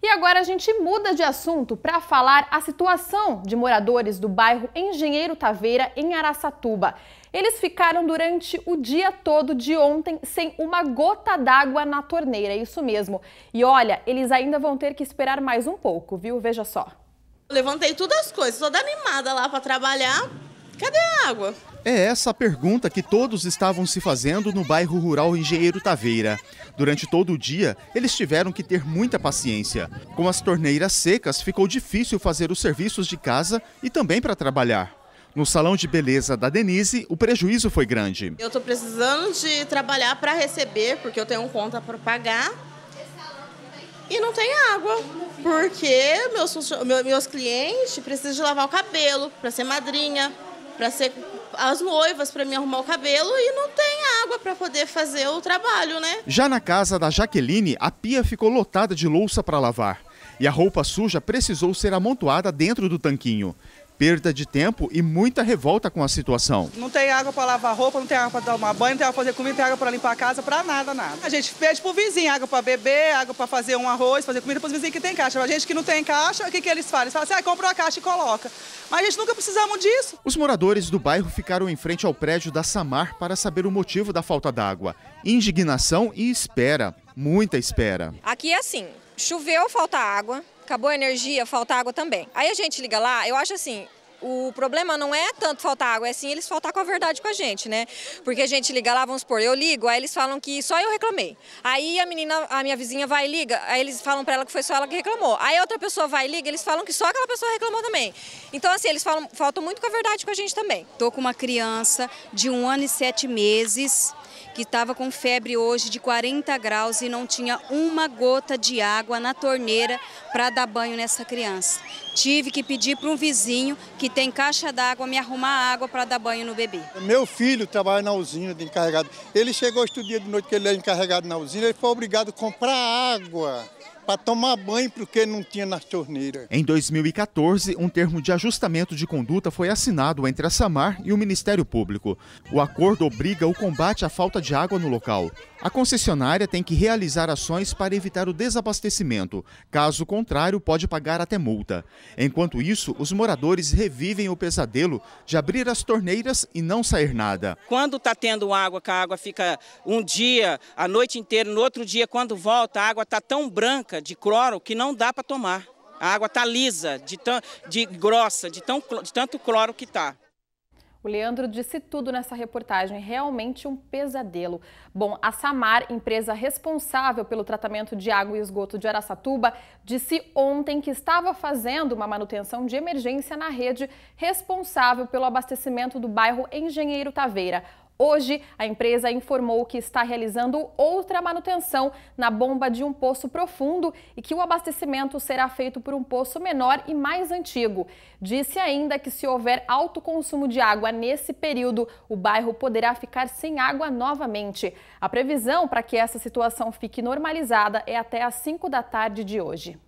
E agora a gente muda de assunto para falar a situação de moradores do bairro Engenheiro Taveira, em Araçatuba. Eles ficaram durante o dia todo de ontem sem uma gota d'água na torneira, é isso mesmo. E olha, eles ainda vão ter que esperar mais um pouco, viu? Veja só. Levantei todas as coisas, toda animada lá para trabalhar. Cadê a água? É essa a pergunta que todos estavam se fazendo no bairro rural Engenheiro Taveira. Durante todo o dia, eles tiveram que ter muita paciência. Com as torneiras secas, ficou difícil fazer os serviços de casa e também para trabalhar. No salão de beleza da Denise, o prejuízo foi grande. Eu estou precisando de trabalhar para receber, porque eu tenho conta para pagar. E não tem água, porque meus, meus clientes precisam de lavar o cabelo, para ser madrinha, para ser as noivas para me arrumar o cabelo e não tem água para poder fazer o trabalho, né? Já na casa da Jaqueline, a pia ficou lotada de louça para lavar e a roupa suja precisou ser amontoada dentro do tanquinho perda de tempo e muita revolta com a situação. Não tem água para lavar roupa, não tem água para tomar banho, não tem água para fazer comida, não tem água para limpar a casa, para nada, nada. A gente pede pro vizinho água para beber, água para fazer um arroz, fazer comida para os vizinhos que tem caixa. A gente que não tem caixa, o que, que eles fazem? Eles falam assim, ah, compra uma caixa e coloca. Mas a gente nunca precisamos disso. Os moradores do bairro ficaram em frente ao prédio da Samar para saber o motivo da falta d'água. Indignação e espera, muita espera. Aqui é assim, choveu, falta água acabou a energia, falta água também. Aí a gente liga lá, eu acho assim, o problema não é tanto faltar água, é sim eles faltar com a verdade com a gente, né? Porque a gente liga lá, vamos supor, eu ligo, aí eles falam que só eu reclamei. Aí a menina, a minha vizinha vai e liga, aí eles falam para ela que foi só ela que reclamou. Aí outra pessoa vai e liga, eles falam que só aquela pessoa reclamou também. Então, assim, eles falam, faltam muito com a verdade com a gente também. Tô com uma criança de um ano e sete meses que estava com febre hoje de 40 graus e não tinha uma gota de água na torneira para dar banho nessa criança. Tive que pedir para um vizinho que que tem caixa d'água, me arrumar água para dar banho no bebê. Meu filho trabalha na usina de encarregado. Ele chegou outro dia de noite que ele é encarregado na usina, ele foi obrigado a comprar água para tomar banho porque não tinha nas torneiras. Em 2014, um termo de ajustamento de conduta foi assinado entre a Samar e o Ministério Público. O acordo obriga o combate à falta de água no local. A concessionária tem que realizar ações para evitar o desabastecimento. Caso contrário, pode pagar até multa. Enquanto isso, os moradores revivem o pesadelo de abrir as torneiras e não sair nada. Quando está tendo água, que a água fica um dia, a noite inteira, no outro dia, quando volta, a água está tão branca de cloro que não dá para tomar. A água está lisa, de, tão, de grossa, de, tão, de tanto cloro que está. O Leandro disse tudo nessa reportagem, realmente um pesadelo. Bom, a Samar, empresa responsável pelo tratamento de água e esgoto de Araçatuba, disse ontem que estava fazendo uma manutenção de emergência na rede responsável pelo abastecimento do bairro Engenheiro Taveira. Hoje, a empresa informou que está realizando outra manutenção na bomba de um poço profundo e que o abastecimento será feito por um poço menor e mais antigo. Disse ainda que, se houver alto consumo de água nesse período, o bairro poderá ficar sem água novamente. A previsão para que essa situação fique normalizada é até às 5 da tarde de hoje.